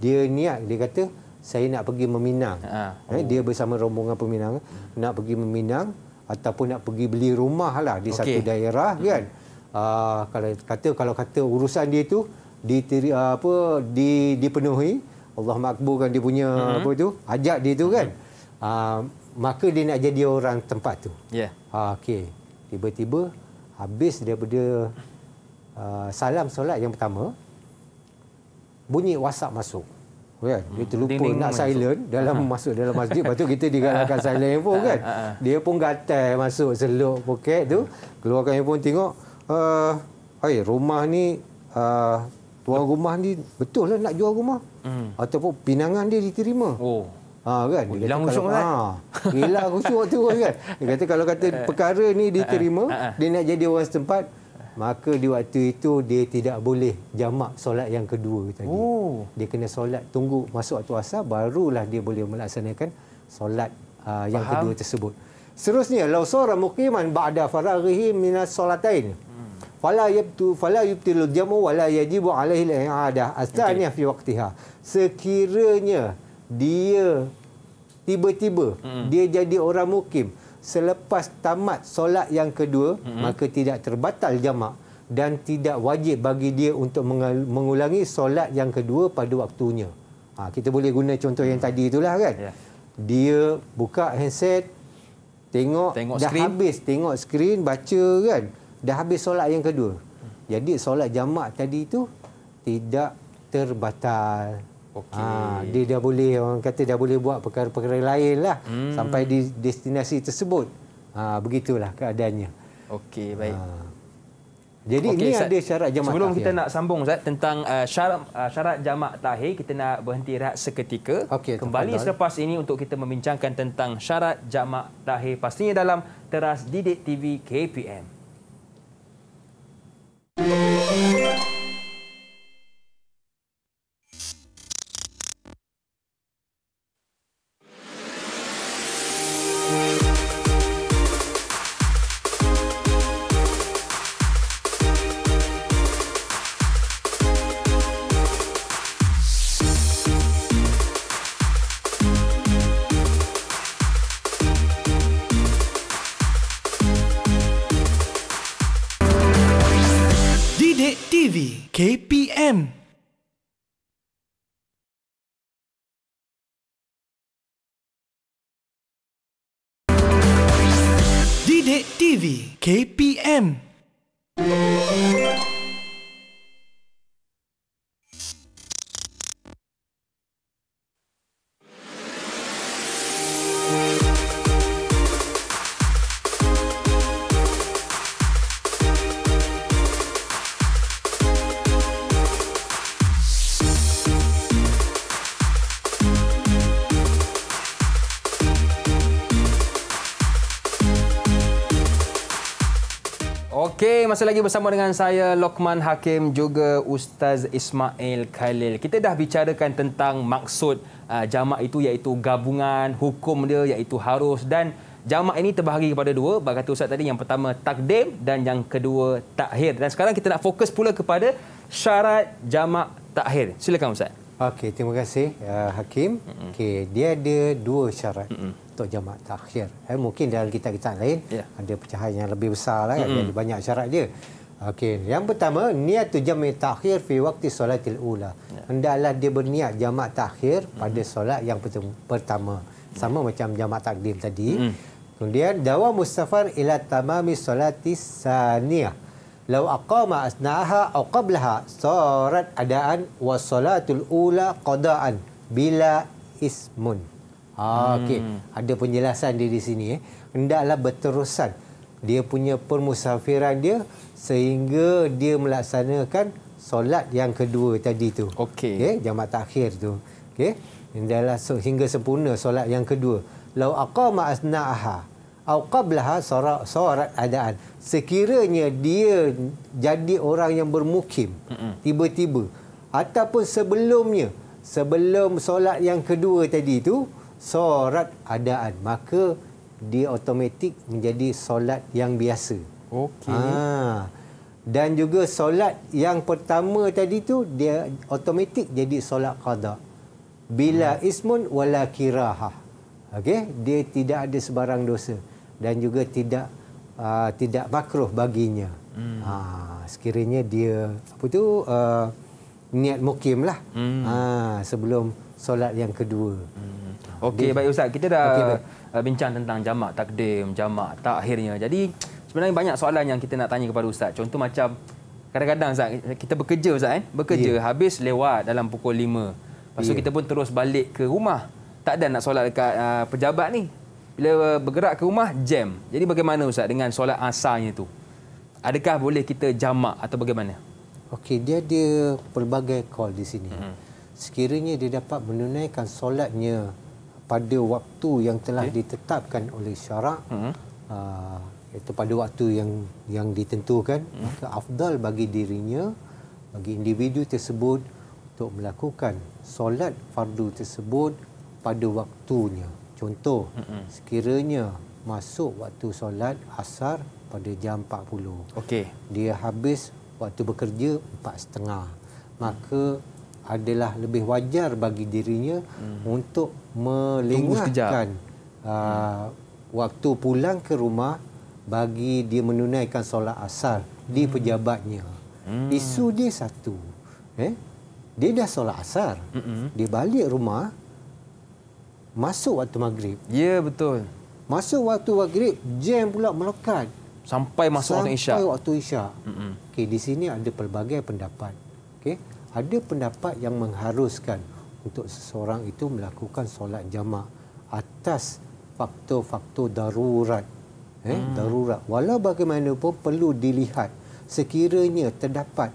S3: dia niat dia kata saya nak pergi meminang ha. oh. dia bersama rombongan peminang nak pergi meminang ataupun nak pergi beli rumah lah di okay. satu daerah hmm. kan Ah, kalau kata kalau kata urusan dia tu di ah, apa di dipenuhi Allah makbulkan dia punya mm-hmm. apa itu, ajak dia tu mm-hmm. kan uh, maka dia nak jadi orang tempat tu ya yeah. uh, okey tiba-tiba habis daripada uh, salam solat yang pertama bunyi WhatsApp masuk kan hmm. dia terlupa Ding-ding nak masuk. silent dalam masuk dalam masjid lepas tu kita digalakkan silent pun kan ha, ha, ha. dia pun gatal masuk seluk poket tu keluarkan handphone tengok hai, ah, eh, rumah ni uh, tuan rumah ni betul lah nak jual rumah hmm. ataupun pinangan dia diterima. Oh. Ha kan. Oh, kan? hilang rusuk kan. Ha. Hilang rusuk waktu tu kan. Dia kata kalau kata eh, eh. perkara ni diterima, dia nak jadi orang setempat, maka di waktu itu dia tidak boleh jamak solat yang kedua tadi. Oh. Dia kena solat tunggu masuk waktu asar barulah dia boleh melaksanakan solat uh, yang Faham. kedua tersebut. Seterusnya, lausora mukiman ba'da faraghihi minas solatain. Hmm fala yabtu fala yubtil jam'u wala yajibu alaihi al-i'adah astaniya fi waqtiha sekiranya dia tiba-tiba hmm. dia jadi orang mukim selepas tamat solat yang kedua hmm. maka tidak terbatal jamak dan tidak wajib bagi dia untuk mengulangi solat yang kedua pada waktunya ha, kita boleh guna contoh yang tadi itulah kan yeah. dia buka handset tengok, tengok dah screen. habis tengok skrin baca kan dah habis solat yang kedua. Jadi solat jamak tadi itu tidak terbatal. Okay. Ha, dia dah boleh, orang kata dah boleh buat perkara-perkara lain lah hmm. sampai di destinasi tersebut. Ha, begitulah keadaannya. Okey, baik. Ha. Jadi okay, ini Ustaz, ada syarat jamak Sebelum tahir. kita nak
S2: sambung Ustaz tentang uh, syarat, uh, syarat jamak tahir, kita nak berhenti rehat seketika. Okay, Kembali tepandang. selepas ini untuk kita membincangkan tentang syarat jamak tahir pastinya dalam teras Didik TV KPM.
S1: KPM
S2: masih lagi bersama dengan saya Lokman Hakim juga Ustaz Ismail Khalil. Kita dah bicarakan tentang maksud uh, jamak itu iaitu gabungan hukum dia iaitu harus dan jamak ini terbahagi kepada dua. Bagi kata Ustaz tadi yang pertama takdim dan yang kedua takhir. Dan sekarang kita nak fokus pula kepada syarat jamak takhir. Silakan Ustaz.
S3: Okey, terima kasih uh, Hakim. Okey, dia ada dua syarat. Mm-mm untuk jamaah takhir, Eh, mungkin dalam kita kita lain yeah. ada pecahan yang lebih besar lah, kan? mm. ada banyak syarat dia. Okey, yang pertama niat tu jamaah takhir fi waktu solatil ula. Yeah. Hendaklah dia berniat jamaah takhir pada solat yang pertama. Sama yeah. macam jamaah takdim tadi. Mm. Kemudian dawa mustafar ila tamami solati saniyah. Lau akama asnaha atau qablaha syarat adaan wa solatul ula qadaan bila ismun. Mm. Ah, okey. Hmm. Ada penjelasan dia di sini eh. Hendaklah berterusan dia punya permusafiran dia sehingga dia melaksanakan solat yang kedua tadi tu. Okey. Okey, jamak takhir tu. Okey. Hendaklah sehingga sempurna solat yang kedua. Lau aqama asnaaha atau qablaha surat surat adaan. Sekiranya dia jadi orang yang bermukim tiba-tiba ataupun sebelumnya sebelum solat yang kedua tadi tu Sorat adaan. Maka dia otomatik menjadi solat yang biasa. Okey. Ha. Dan juga solat yang pertama tadi tu dia otomatik jadi solat qada. Bila hmm. ismun wala kiraha. Okey, dia tidak ada sebarang dosa dan juga tidak uh, tidak makruh baginya. Hmm. Ha, sekiranya dia apa tu uh, niat mukim lah. Hmm. Ha, sebelum solat yang kedua. Hmm.
S2: Okey, baik Ustaz. Kita dah okay, uh, bincang tentang jamak takdim, jamak tak akhirnya. Jadi sebenarnya banyak soalan yang kita nak tanya kepada Ustaz. Contoh macam kadang-kadang Ustaz, kita bekerja Ustaz. Eh? Bekerja, yeah. habis lewat dalam pukul 5. Lepas itu yeah. kita pun terus balik ke rumah. Tak ada nak solat dekat uh, pejabat ni. Bila bergerak ke rumah, jam. Jadi bagaimana Ustaz dengan solat asalnya tu? Adakah boleh kita jamak atau bagaimana?
S3: Okey, dia ada pelbagai call di sini. Mm-hmm. Sekiranya dia dapat menunaikan solatnya pada waktu yang telah okay. ditetapkan oleh syarak hmm. Uh, iaitu pada waktu yang yang ditentukan hmm. maka afdal bagi dirinya bagi individu tersebut untuk melakukan solat fardu tersebut pada waktunya contoh hmm. sekiranya masuk waktu solat asar pada jam 40 okey dia habis waktu bekerja 4.30 maka adalah lebih wajar bagi dirinya hmm. untuk melengahkan uh, waktu pulang ke rumah bagi dia menunaikan solat asar hmm. di pejabatnya. Hmm. Isu dia satu. Eh? Dia dah solat asar. Hmm. Dia balik rumah masuk waktu maghrib. Ya, betul. Masuk waktu maghrib, jam pula melekat. Sampai masuk Sampai waktu isyak. Sampai waktu isyak. Hmm. Okay, di sini ada pelbagai pendapat okay, ada pendapat yang mengharuskan untuk seseorang itu melakukan solat jama' atas faktor-faktor darurat. Eh, hmm. darurat. Walau bagaimanapun perlu dilihat sekiranya terdapat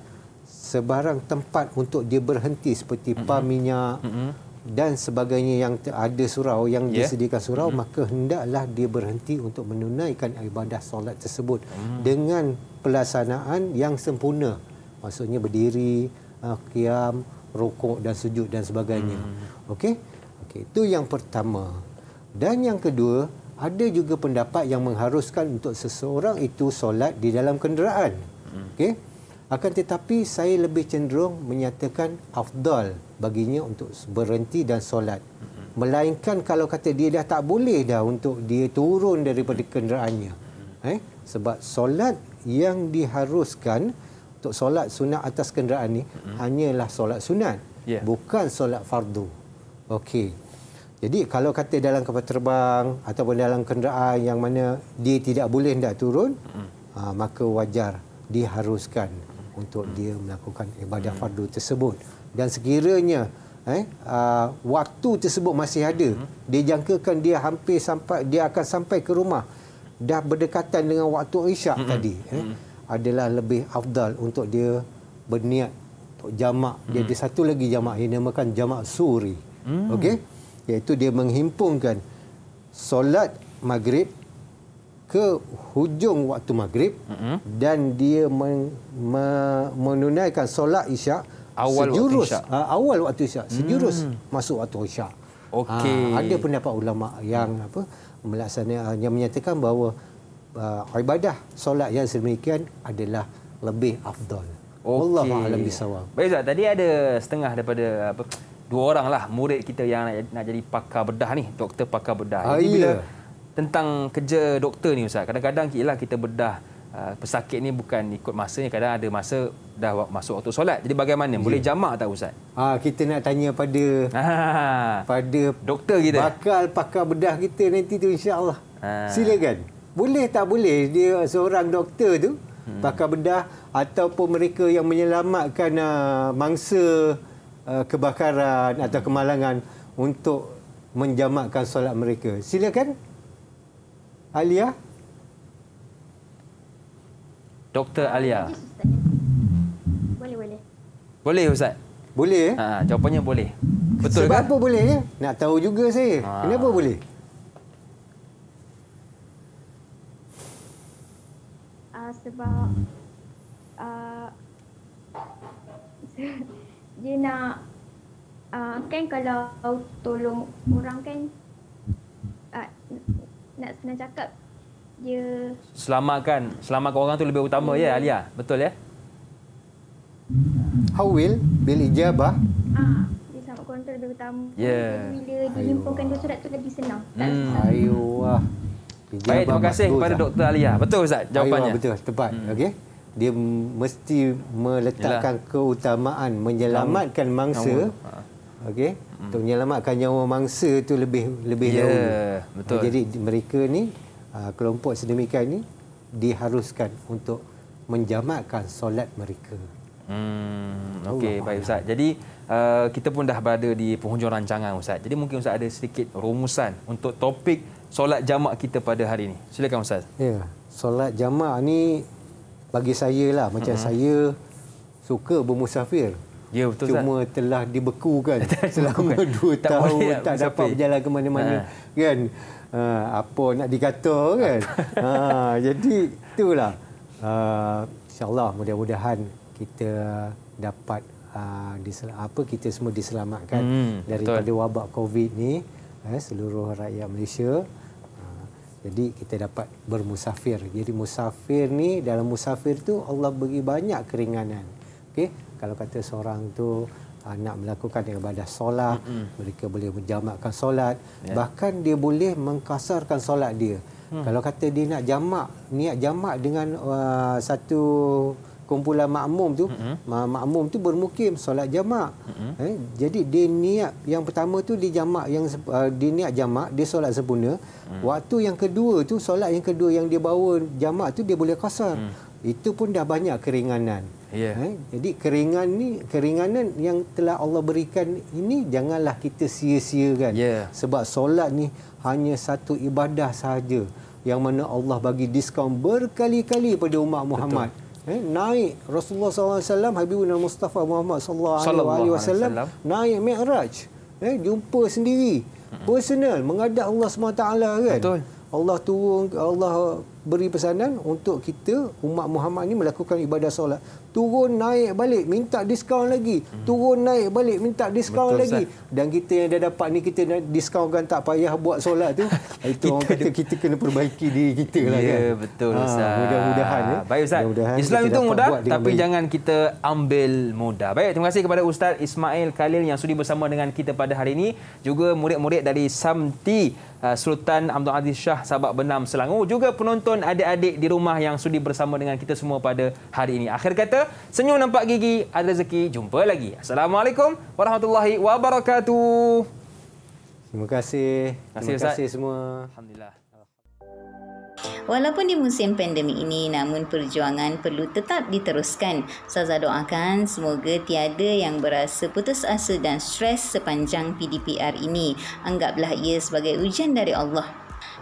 S3: sebarang tempat untuk dia berhenti seperti mm-hmm. pam minyak mm-hmm. dan sebagainya yang ada surau yang yeah. disediakan surau mm-hmm. maka hendaklah dia berhenti untuk menunaikan ibadah solat tersebut mm-hmm. dengan pelaksanaan yang sempurna maksudnya berdiri, uh, kiam, rukuk dan sujud dan sebagainya. Hmm. Okey? Okey, itu yang pertama. Dan yang kedua, ada juga pendapat yang mengharuskan untuk seseorang itu solat di dalam kenderaan. Hmm. Okey? Akan tetapi saya lebih cenderung menyatakan afdal baginya untuk berhenti dan solat. Hmm. Melainkan kalau kata dia dah tak boleh dah untuk dia turun daripada kenderaannya. Hmm. Eh? Sebab solat yang diharuskan untuk solat sunat atas kenderaan ni mm-hmm. hanyalah solat sunat yeah. bukan solat fardu okey jadi kalau kata dalam kapal terbang ataupun dalam kenderaan yang mana dia tidak boleh nak turun mm-hmm. maka wajar diharuskan untuk mm-hmm. dia melakukan ibadah mm-hmm. fardu tersebut dan sekiranya eh uh, waktu tersebut masih ada mm-hmm. dia jangkakan dia hampir sampai dia akan sampai ke rumah dah berdekatan dengan waktu isyak mm-hmm. tadi eh mm-hmm adalah lebih afdal untuk dia berniat untuk jamak. Hmm. Dia satu lagi jamak ini dinamakan jamak suri. Hmm. Okey? Iaitu dia menghimpunkan solat maghrib ke hujung waktu maghrib hmm. dan dia men, me, menunaikan solat isyak awal sejurus, waktu isyak. Ah, awal waktu isyak. Hmm. Sejurus hmm. masuk waktu isyak. Okey. Ha, ah, ada pendapat ulama yang apa melaksanakan yang menyatakan bahawa uh, ibadah solat yang sedemikian adalah lebih afdal. Okay. Allah alam bisawab.
S2: Baik Ustaz, tadi ada setengah daripada apa dua orang lah murid kita yang nak, nak jadi pakar bedah ni, doktor pakar bedah. Jadi ah, bila tentang kerja doktor ni Ustaz, kadang-kadang kita, lah kita bedah uh, pesakit ni bukan ikut masa. masanya, kadang ada masa dah masuk waktu solat. Jadi bagaimana? Yeah. Boleh jamak tak Ustaz?
S3: Ah, kita nak tanya pada ah. pada doktor kita. Bakal pakar bedah kita nanti tu insya-Allah. Ha. Silakan boleh tak boleh dia seorang doktor tu hmm. pakar bedah ataupun mereka yang menyelamatkan uh, mangsa uh, kebakaran hmm. atau kemalangan untuk menjamakkan solat mereka. Silakan. Alia.
S2: Doktor Alia.
S3: Boleh, boleh. Boleh ustaz. Boleh? Eh? Ha, ha, jawapannya boleh. Betul Sebab kan? apa boleh? Ya? Nak tahu juga saya. Ha. Kenapa boleh?
S1: sebab uh, dia nak uh, kan kalau
S3: tolong orang kan uh, nak senang cakap dia
S2: selamatkan selamatkan orang tu lebih utama yeah. ya Alia betul ya
S3: how will bil ijabah
S2: ah, selamatkan orang tu lebih utama yeah. bila dihimpunkan dua surat tu lebih senang hmm.
S3: ayuh Baik, terima kasih kepada Dr. Lah. Alia. Betul Ustaz jawapannya? Baik, betul, tepat. Hmm. Okey. Dia mesti meletakkan Yalah. keutamaan menyelamatkan mangsa. Okey. Hmm. Untuk menyelamatkan nyawa mangsa itu lebih lebih yeah, dahulu. Betul. Jadi mereka ni ah, kelompok sedemikian ni diharuskan untuk menjamakkan solat mereka.
S2: Hmm, okey baik ustaz. Jadi uh, kita pun dah berada di penghujung rancangan ustaz. Jadi mungkin ustaz ada sedikit rumusan untuk topik solat jamak kita pada hari ini? Silakan Ustaz.
S3: Ya, solat jamak ni bagi saya lah. Macam mm -hmm. saya suka bermusafir. Ya, betul Cuma Ustaz. Cuma telah dibekukan selama dua tak tahun. Boleh, tak dapat musafir. berjalan ke mana-mana. Ha. Kan? Ha, apa nak dikata kan? ha, jadi itulah. Uh, InsyaAllah mudah-mudahan kita dapat uh, apa kita semua diselamatkan hmm, daripada wabak COVID ni. Eh, seluruh rakyat Malaysia jadi kita dapat bermusafir. Jadi musafir ni dalam musafir tu Allah bagi banyak keringanan. Okey, kalau kata seorang tu uh, nak melakukan ibadah solat, mm-hmm. mereka boleh menjamakkan solat, yeah. bahkan dia boleh mengkasarkan solat dia. Hmm. Kalau kata dia nak jamak, niat jamak dengan uh, satu kumpulan makmum tu mm -hmm. makmum tu bermukim solat jamak mm -hmm. eh, jadi dia niat yang pertama tu dia jamak yang uh, dia niat jamak dia solat sempurna mm -hmm. waktu yang kedua tu solat yang kedua yang dia bawa jamak tu dia boleh kosong mm -hmm. itu pun dah banyak keringanan yeah. eh, jadi keringan ni keringanan yang telah Allah berikan ini janganlah kita sia-siakan yeah. sebab solat ni hanya satu ibadah sahaja yang mana Allah bagi diskaun berkali-kali pada umat Muhammad Betul eh, naik Rasulullah SAW, Habibun Mustafa Muhammad SAW, naik Mi'raj. Eh, jumpa sendiri. Personal, mengadap Allah SWT kan. Betul. Allah turun Allah beri pesanan untuk kita umat Muhammad ini melakukan ibadah solat turun naik balik minta diskaun lagi hmm. turun naik balik minta diskaun Betul, lagi Ustaz. dan kita yang dah dapat ni kita nak diskaunkan tak payah buat solat tu itu orang kata kita kena perbaiki diri kita lah ya kan? betul ha, Ustaz mudah-mudahan ya. baik
S2: Ustaz Islam itu mudah tapi baik. jangan kita ambil mudah baik terima kasih kepada Ustaz Ismail Khalil yang sudi bersama dengan kita pada hari ini juga murid-murid dari Samti Ah, Sultan Abdul Aziz Shah Sabak Benam Selangor juga penonton adik-adik di rumah yang sudi bersama dengan kita semua pada hari ini. Akhir kata, senyum nampak gigi, ada rezeki, jumpa lagi. Assalamualaikum warahmatullahi
S3: wabarakatuh. Terima kasih. Terima kasih, Terima kasih semua. Alhamdulillah
S1: walaupun di musim pandemik ini namun perjuangan perlu tetap diteruskan. Saza doakan semoga tiada yang berasa putus asa dan stres sepanjang PDPR ini. Anggaplah ia sebagai ujian dari Allah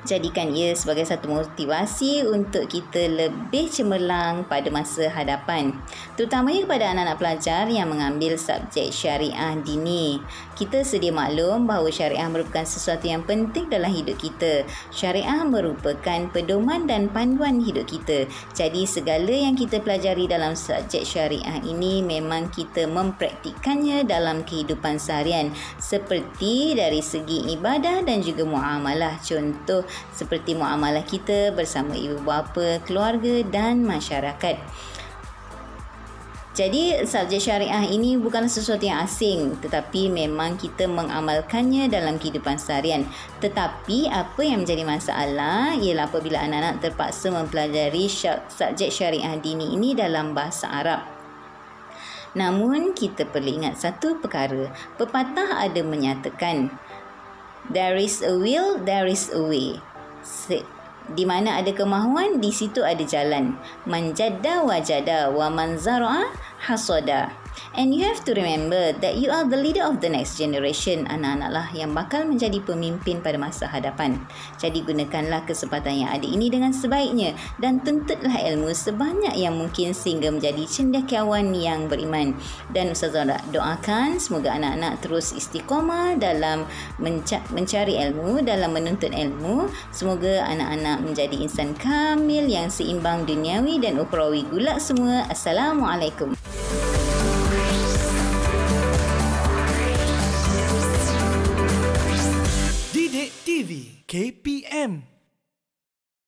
S1: jadikan ia sebagai satu motivasi untuk kita lebih cemerlang pada masa hadapan terutamanya kepada anak-anak pelajar yang mengambil subjek syariah dini kita sedia maklum bahawa syariah merupakan sesuatu yang penting dalam hidup kita syariah merupakan pedoman dan panduan hidup kita jadi segala yang kita pelajari dalam subjek syariah ini memang kita mempraktikkannya dalam kehidupan seharian seperti dari segi ibadah dan juga muamalah contoh seperti muamalah kita bersama ibu bapa, keluarga dan masyarakat. Jadi subjek syariah ini bukan sesuatu yang asing tetapi memang kita mengamalkannya dalam kehidupan seharian. Tetapi apa yang menjadi masalah ialah apabila anak-anak terpaksa mempelajari subjek syariah dini ini dalam bahasa Arab. Namun kita perlu ingat satu perkara. Pepatah ada menyatakan, There is a will, there is a way. Se- di mana ada kemahuan, di situ ada jalan. Manjada wajada wa manzara hasoda. And you have to remember that you are the leader of the next generation anak-anak lah yang bakal menjadi pemimpin pada masa hadapan. Jadi gunakanlah kesempatan yang ada ini dengan sebaiknya dan tuntutlah ilmu sebanyak yang mungkin sehingga menjadi cendekiawan yang beriman. Dan Ustazah nak doakan semoga anak-anak terus istiqomah dalam menca- mencari ilmu, dalam menuntut ilmu. Semoga anak-anak menjadi insan kamil yang seimbang duniawi dan ukrawi gulak semua. Assalamualaikum.
S3: KPM